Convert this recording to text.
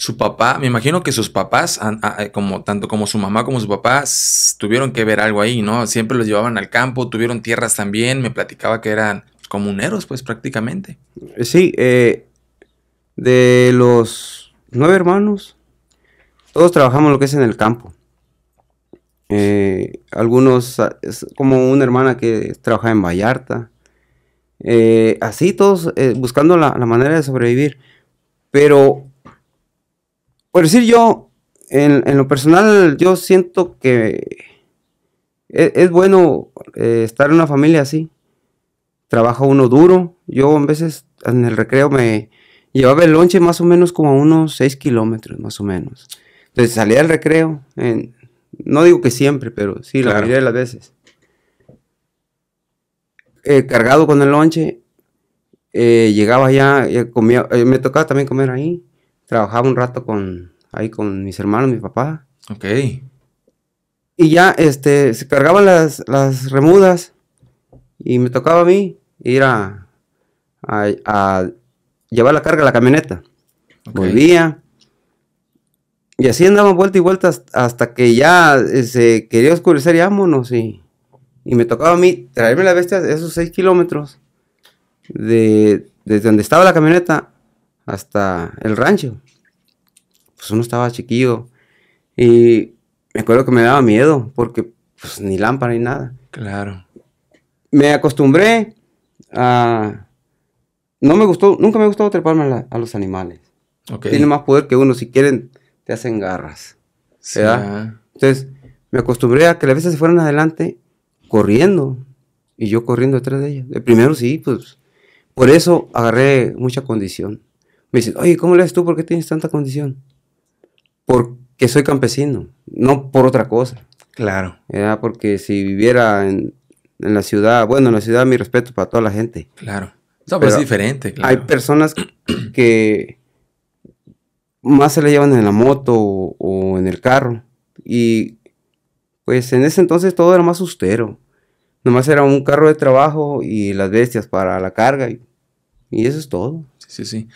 Su papá, me imagino que sus papás, eh, como, tanto como su mamá como su papá, tuvieron que ver algo ahí, ¿no? Siempre los llevaban al campo, tuvieron tierras también, me platicaba que eran comuneros, pues prácticamente. Eh, sí, eh, de los nueve hermanos, todos trabajamos lo que es en el campo. algunos, como una hermana que trabaja en Vallarta. así todos buscando la, manera de sobrevivir. Pero por decir yo, en, lo personal, yo siento que e, es, bueno eh, estar en una familia así. Trabaja uno duro. Yo a veces en el recreo me llevaba el lonche más o menos como a unos 6 kilómetros, más o menos. Entonces salía al recreo. no digo que siempre, pero sí, la mayoría de las veces. Eh, cargado con el lonche, eh, llegaba ya, comía, me tocaba también comer ahí, trabajaba un rato con, ahí con mis hermanos, mi papá. Ok. Y ya, este, se cargaban las, remudas y me tocaba a mí ir a, llevar la carga a la camioneta. Volvía. Y así andamos vuelta y vuelta hasta que ya eh, se quería oscurecer y vámonos. Y, me tocaba a mí traerme la bestia esos seis kilómetros de, desde donde estaba la camioneta hasta el rancho pues uno estaba chiquillo y me acuerdo que me daba miedo porque pues ni lámpara ni nada. Claro. Me acostumbré a... No me gustó, nunca me gustó treparme a, los animales. Okay. Tiene más poder que uno, si quieren te hacen garras. Sí. Ah. Entonces me acostumbré a que las veces se fueran adelante corriendo y yo corriendo detrás de ellas. El primero sí, pues por eso agarré mucha condición. Me dicen, oye, ¿cómo le haces tú? ¿Por qué tienes tanta condición? porque soy campesino, no por otra cosa. Claro. Ya Porque si viviera en, la ciudad, bueno, en la ciudad mi respeto para toda la gente. Claro. No, es diferente. Hay personas que más se le llevan en la moto o, en el carro. Y pues en ese entonces todo era más austero. Nomás era un carro de trabajo y las bestias para la carga. Y, y eso es todo. Sí, sí, sí.